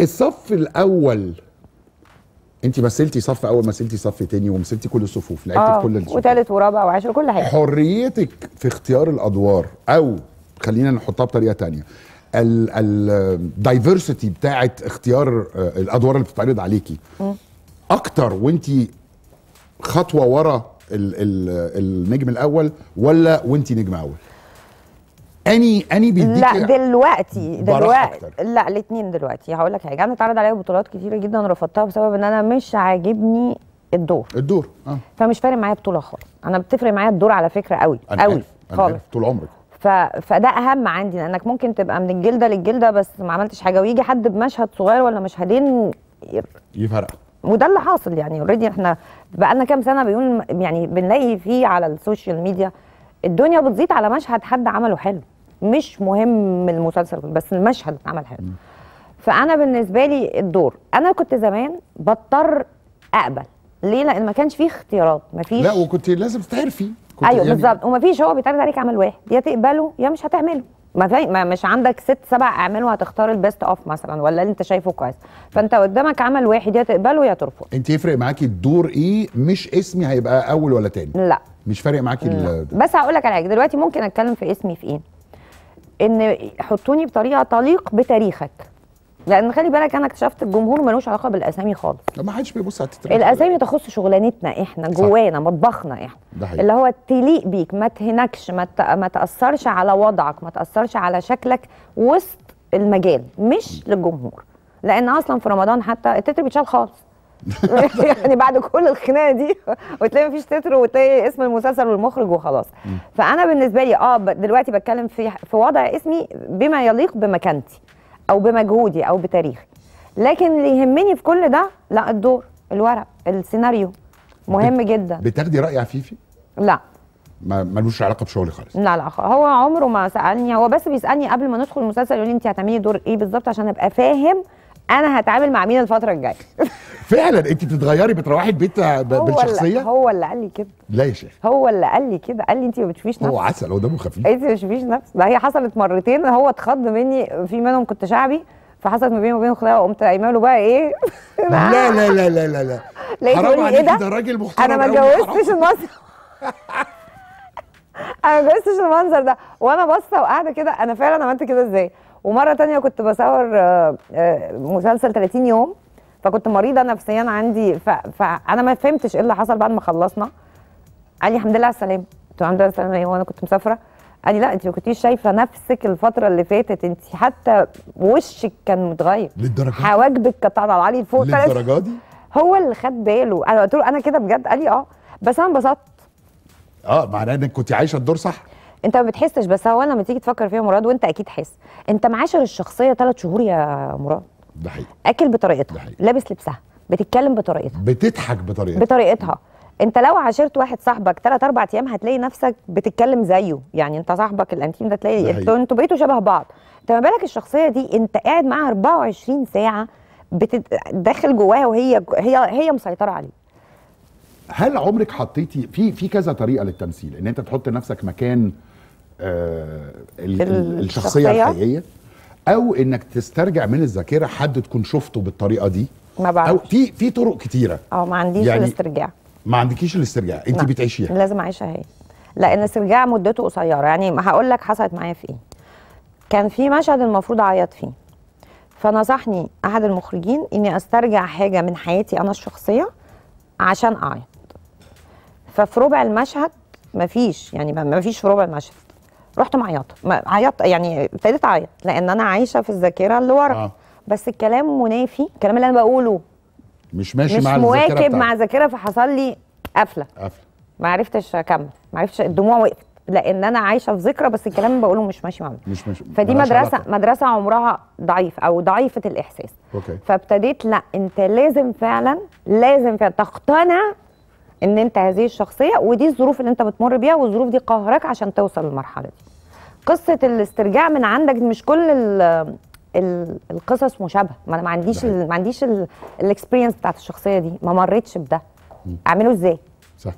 الصف الاول انت مثلتي صف اول مثلتي صف تاني ومثلتي كل الصفوف لعبتي آه في كل الصفوف وثالث ورابع وعاشر كل حاجه حريتك في اختيار الادوار او خلينا نحطها بطريقه تانية الدايفرسيتي بتاعه اختيار آه، الادوار اللي بتتعرض عليكي م. اكتر وانت خطوه ورا ال ال النجم الاول ولا وانت نجم اول اني اني بيديك لا دلوقتي دلوقتي لا الاثنين دلوقتي هقول لك حاجه انا اتعرض عليا بطولات كتيره جدا رفضتها بسبب ان انا مش عاجبني الدور الدور اه فمش فارق معايا بطوله خالص انا بتفرق معايا الدور على فكره قوي قوي خالص طول عمرك ف... فده اهم عندي لانك ممكن تبقى من الجلده للجلده بس ما عملتش حاجه ويجي حد بمشهد صغير ولا مشهدين يفرق وده اللي حاصل يعني اوريدي احنا بقى لنا كام سنه بيقول يعني بنلاقي فيه على السوشيال ميديا الدنيا بتزيد على مشهد حد عمله حلو مش مهم المسلسل بس المشهد اتعمل حلو فانا بالنسبه لي الدور انا كنت زمان بضطر اقبل ليه لان ما كانش فيه اختيارات ما فيش لا وكنت لازم تعرفي ايوه يعني بالظبط وما فيش هو بيتعرض عليك عمل واحد يا تقبله يا مش هتعمله ما, في ما مش عندك ست سبع اعمال وهتختار البيست اوف مثلا ولا اللي انت شايفه كويس فانت قدامك عمل واحد يا تقبله يا ترفض انت يفرق معاكي الدور ايه مش اسمي هيبقى اول ولا تاني لا مش فارق معاكي بس هقول لك على حاجه دلوقتي ممكن اتكلم في اسمي في ايه ان حطوني بطريقه تليق بتاريخك لان خلي بالك انا اكتشفت الجمهور ملوش علاقه بالاسامي خالص لا ما حدش بيبص على التتر الاسامي تخص شغلانتنا احنا جوانا مطبخنا احنا ده حقيقي. اللي هو تليق بيك ما تهنكش ما, ما تاثرش على وضعك ما تاثرش على شكلك وسط المجال مش للجمهور لان اصلا في رمضان حتى التتر بيتشال خالص يعني بعد كل الخناقه دي وتلاقي مفيش تتر وتلاقي اسم المسلسل والمخرج وخلاص فانا بالنسبه لي اه دلوقتي بتكلم في في وضع اسمي بما يليق بمكانتي او بمجهودي او بتاريخي لكن اللي يهمني في كل ده لا الدور الورق السيناريو مهم جدا بتاخدي راي عفيفي لا ما ملوش علاقه بشغلي خالص لا لا هو عمره ما سالني هو بس بيسالني قبل ما ندخل المسلسل يقول لي انت هتعملي دور ايه بالظبط عشان ابقى فاهم انا هتعامل مع مين الفتره الجايه فعلا انت بتتغيري بتروحي البيت بالشخصيه هو اللي قال لي كده لا يا شيخ هو اللي قال لي كده قال لي انت ما بتشوفيش نفسك هو عسل هو دمه خفيف انت ما بتشوفيش نفسك ده هي حصلت مرتين هو اتخض مني في منهم كنت شعبي فحصلت ما بيني وبينه خناقه وقمت قايمه له بقى ايه لا لا لا لا لا لا لقيت حرام عليك إيه ده راجل محترم انا ما اتجوزتش المنظر انا ما اتجوزتش المنظر ده وانا باصه وقاعده كده انا فعلا عملت كده ازاي ومره تانية كنت بصور آه، آه، مسلسل 30 يوم فكنت مريضه نفسيا عندي فانا ما فهمتش ايه اللي حصل بعد ما خلصنا قال لي الحمد لله على السلامه قلت له الحمد لله على السلامه وانا كنت مسافره قال لي لا انت ما كنتيش شايفه نفسك الفتره اللي فاتت انت حتى وشك كان متغير للدرجه حواجبك كانت على العالي فوق للدرجه دي هو اللي خد باله انا قلت له انا كده بجد قال لي اه بس انا انبسطت اه معناه انك كنت عايشه الدور صح انت ما بتحسش بس هو لما تيجي تفكر فيها مراد وانت اكيد حس انت معاشر الشخصيه ثلاث شهور يا مراد ده حقيقي اكل بطريقتها ده حقيقي. لابس لبسها بتتكلم بطريقتها بتضحك بطريقتها بطريقتها انت لو عاشرت واحد صاحبك ثلاث اربع ايام هتلاقي نفسك بتتكلم زيه يعني انت صاحبك الانتيم ده تلاقي انتوا انتوا بقيتوا شبه بعض انت ما بالك الشخصيه دي انت قاعد معاها 24 ساعه بتد... داخل جواها وهي هي هي مسيطره عليه هل عمرك حطيتي في في كذا طريقه للتمثيل ان انت تحط نفسك مكان آه، الشخصيه الحقيقيه او انك تسترجع من الذاكره حد تكون شفته بالطريقه دي ما بعرف او في في طرق كتيره اه ما عنديش يعني الاسترجاع ما عندكيش الاسترجاع انت بتعيشيها لازم اعيشها هي لان الاسترجاع مدته قصيره يعني هقول لك حصلت معايا في ايه كان في مشهد المفروض اعيط فيه فنصحني احد المخرجين اني استرجع حاجه من حياتي انا الشخصيه عشان اعيط ففي ربع المشهد مفيش يعني مفيش في ربع المشهد رحت معيطه عيطت يعني ابتديت اعيط لان انا عايشه في الذاكره اللي ورا آه. بس الكلام منافي الكلام اللي انا بقوله مش ماشي مش مع مواكب مع الذاكره فحصل لي قفله قفله ما عرفتش اكمل ما عرفتش الدموع وقفت لان انا عايشه في ذكرى بس الكلام اللي بقوله مش ماشي معايا مش ماشي فدي مدرسه علاقة. مدرسه عمرها ضعيف او ضعيفه الاحساس اوكي فابتديت لا انت لازم فعلا لازم فعلا تقتنع ان انت هذه الشخصيه ودي الظروف اللي انت بتمر بيها والظروف دي قهرك عشان توصل للمرحله دي قصه الاسترجاع من عندك مش كل القصص مشابهه ما انا ما عنديش ما عنديش الاكسبيرينس بتاعت الشخصيه دي ما مريتش بده اعمله ازاي صح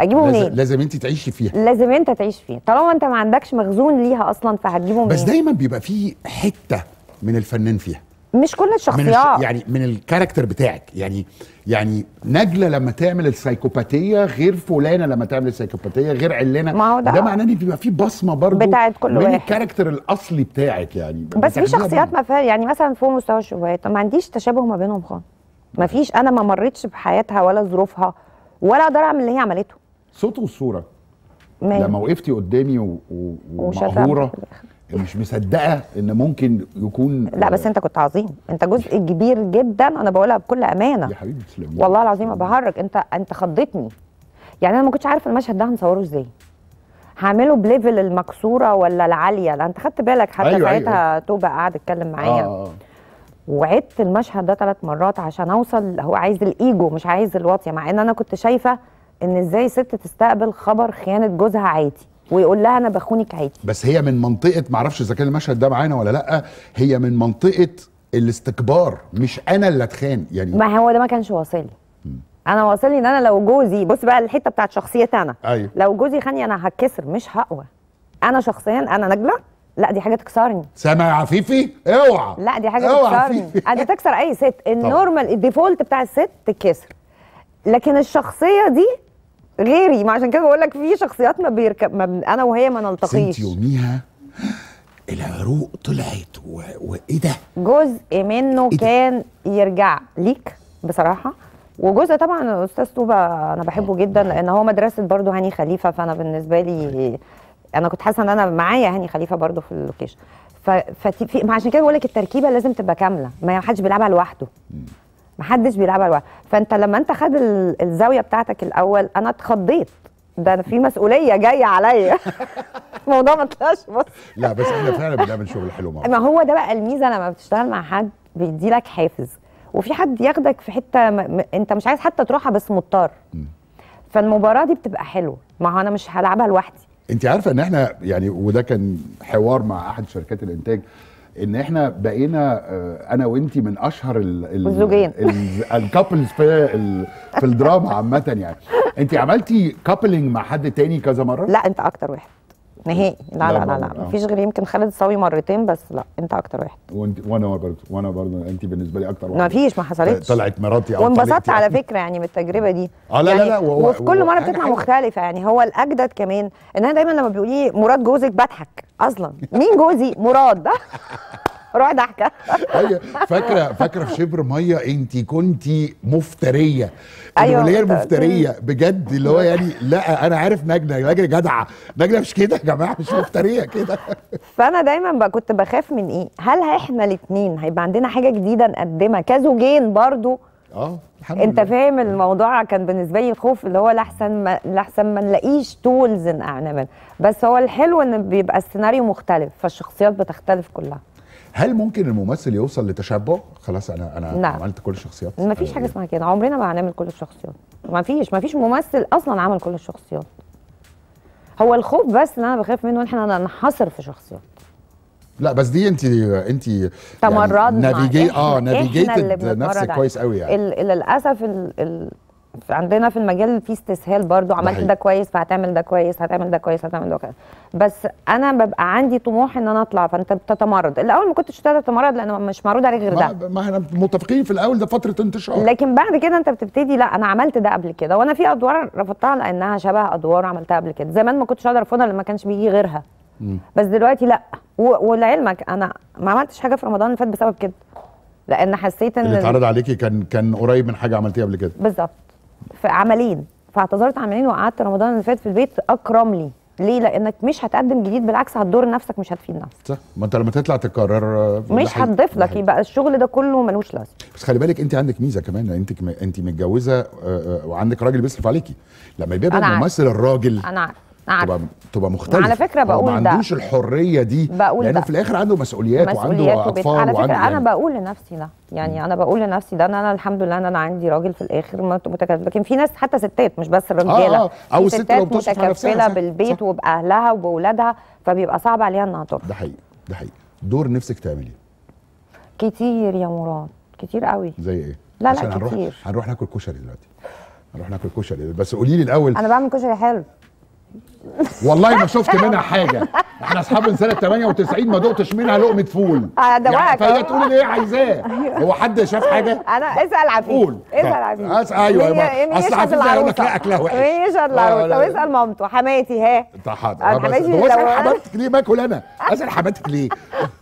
اجيبه منين لازم, لازم انت تعيشي فيها لازم انت تعيش فيها طالما انت ما عندكش مخزون ليها اصلا فهتجيبه منين بس دايما بيبقى فيه حته من الفنان فيها مش كل الشخصيات من يعني من الكاركتر بتاعك يعني يعني نجله لما تعمل السايكوباتيه غير فلانه لما تعمل السايكوباتيه غير علانه ما هو ده ده معناه ان بيبقى في بصمه برضه بتاعت كل من واحد من الكاركتر الاصلي بتاعك يعني بس في شخصيات ما فيها يعني مثلا فوق مستوى الشبهات ما عنديش تشابه ما بينهم خالص ما فيش انا ما مريتش بحياتها ولا ظروفها ولا اقدر اعمل اللي هي عملته صوت والصوره لما وقفتي قدامي ومقهوره مش مصدقه ان ممكن يكون لا بس انت كنت عظيم انت جزء كبير جدا انا بقولها بكل امانه يا حبيبي تسلم والله العظيم بهرج انت انت خضتني يعني انا ما كنتش عارفه المشهد ده هنصوره ازاي هعمله بليفل المكسوره ولا العاليه لا انت خدت بالك حتى أيوة ساعتها أيوة. توبه قاعد اتكلم معايا آه،, آه. وعدت المشهد ده ثلاث مرات عشان اوصل هو عايز الايجو مش عايز الواطيه مع ان انا كنت شايفه ان ازاي ست تستقبل خبر خيانه جوزها عادي ويقول لها انا بخونك عادي بس هي من منطقه معرفش اذا كان المشهد ده معانا ولا لا هي من منطقه الاستكبار مش انا اللي اتخان يعني ما هو ده ما كانش واصل انا واصل ان انا لو جوزي بص بقى الحته بتاعت شخصيتي انا أيوه. لو جوزي خاني انا هتكسر مش هقوى انا شخصيا انا نجله لا دي حاجه تكسرني سامع يا عفيفي اوعى لا دي حاجه أوعى تكسرني آه، دي تكسر اي ست النورمال الديفولت بتاع الست تتكسر لكن الشخصيه دي غيري ما عشان كده بقول لك في شخصيات ما بيركب ما انا وهي ما نلتقيش يوميها العروق طلعت و... وايه ده جزء منه إيه كان يرجع ليك بصراحه وجزء طبعا استاذ طوبه انا بحبه جدا لان هو مدرسه برضه هاني خليفه فانا بالنسبه لي انا كنت حاسه ان انا معايا هاني خليفه برضه في اللوكيشن ف... ف... عشان كده بقول لك التركيبه لازم تبقى كامله ما حدش بيلعبها لوحده محدش بيلعبها لوحده فانت لما انت خد الزاويه بتاعتك الاول انا اتخضيت ده انا في مسؤوليه جايه عليا الموضوع ما طلعش بص لا بس احنا فعلا بنعمل شغل حلو مع ما هو ده بقى الميزه لما بتشتغل مع حد بيدي لك حافز وفي حد ياخدك في حته م... انت مش عايز حتى تروحها بس مضطر فالمباراه دي بتبقى حلوه ما هو انا مش هلعبها لوحدي انت عارفه ان احنا يعني وده كان حوار مع احد شركات الانتاج ان احنا بقينا آه، انا وانتي من اشهر ال الزوجين الكابلز في في الدراما عامه يعني انت عملتي كابلنج مع حد تاني كذا مره لا انت اكتر واحد نهائي لا لا لا, لا, لا. آه. مفيش غير يمكن خالد الصاوي مرتين بس لا انت اكتر واحد وانت وانا برضه وانا برضه انت بالنسبه لي اكتر واحد مفيش ما حصلتش طلعت مراتي او وانبسطت على فكره يعني من التجربه دي اه لا يعني لا لا وفي كل مره بتطلع مختلفه يعني هو الاجدد كمان ان انا دايما لما بيقولي مراد جوزك بضحك اصلا مين جوزي مراد روح ضحكه ايوه فاكره فاكره في شبر ميه انت كنت مفتريه ايوه اللي هي المفتريه بجد اللي هو يعني لا انا عارف نجله نجله جدعه نجله مش كده يا جماعه مش مفتريه كده فانا دايما بقى كنت بخاف من ايه هل احنا الاثنين هيبقى عندنا حاجه جديده نقدمها كزوجين برضو اه الحمد انت فاهم الموضوع كان بالنسبه لي الخوف اللي هو لاحسن ما لاحسن ما نلاقيش تولز نعمل بس هو الحلو ان بيبقى السيناريو مختلف فالشخصيات بتختلف كلها هل ممكن الممثل يوصل لتشبع خلاص انا انا نعم. عملت كل الشخصيات ما فيش حاجه أيوة. اسمها كده عمرنا ما هنعمل كل الشخصيات ما فيش ما فيش ممثل اصلا عمل كل الشخصيات هو الخوف بس اللي انا بخاف منه ان احنا ننحصر في شخصيات لا بس دي انت انت يعني تمردنا اه نافيجيتد نفسك كويس قوي يعني للاسف ال... ال... عندنا في المجال في استسهال برضو عملت ده كويس فهتعمل ده كويس هتعمل ده كويس هتعمل ده كويس بس انا ببقى عندي طموح ان انا اطلع فانت بتتمرد الاول ما كنتش بتقدر تتمرد لان مش معروض عليك غير ده ما احنا متفقين في الاول ده فتره انتشار لكن بعد كده انت بتبتدي لا انا عملت ده قبل كده وانا في ادوار رفضتها لانها شبه ادوار عملتها قبل كده زمان ما كنتش اقدر ارفضها لان ما كانش بيجي غيرها بس دلوقتي لا ولعلمك انا ما عملتش حاجه في رمضان اللي فات بسبب كده لان حسيت ان اللي اتعرض عليكي كان كان قريب من حاجه عملتيها قبل كده بالظبط في عملين فاعتذرت عملين وقعدت رمضان اللي فات في البيت اكرم لي ليه لانك مش هتقدم جديد بالعكس هتضر نفسك مش هتفيد نفسك صح ما انت لما تطلع تكرر آه، مش هتضيف لك يبقى الشغل ده كله ملوش لازمه بس خلي بالك انت عندك ميزه كمان يعني انت انت متجوزه آه، آه، وعندك راجل بيصرف عليكي لما بيبقى ممثل الراجل انا عارف تبقى تبقى مختلفه على فكره بقول ده ما ده. عندوش الحريه دي بقول لانه ده. في الاخر عنده مسؤوليات, مسؤوليات وعنده اطفال على فكره انا يعني. بقول لنفسي ده يعني انا بقول لنفسي ده ان انا الحمد لله ان انا عندي راجل في الاخر متكفل لكن في ناس حتى ستات مش بس الرجاله آه آه. او ستات متكفله بالبيت صح. وباهلها وباولادها فبيبقى صعب عليها انها تروح ده حقيقي ده حقيقي دور نفسك تعمليه كتير يا مراد كتير قوي زي ايه لا لا كتير هنروح ناكل كشري دلوقتي هنروح ناكل كشري بس قولي لي الاول انا بعمل كشري حلو والله ما شفت منها حاجه احنا اصحاب من سنه 98 ما دقتش منها لقمه فول آه، يعني فهي تقول لي ايه عايزاه هو حد شاف حاجه انا اسال عفيف قول اسال عفيف ايوه ايوه اصل عفيف هيقول لك لا اكلها وحش مين العروسه طب اسال مامته حماتي ها انت حاضر اسال حماتك ليه باكل انا اسال حماتك ليه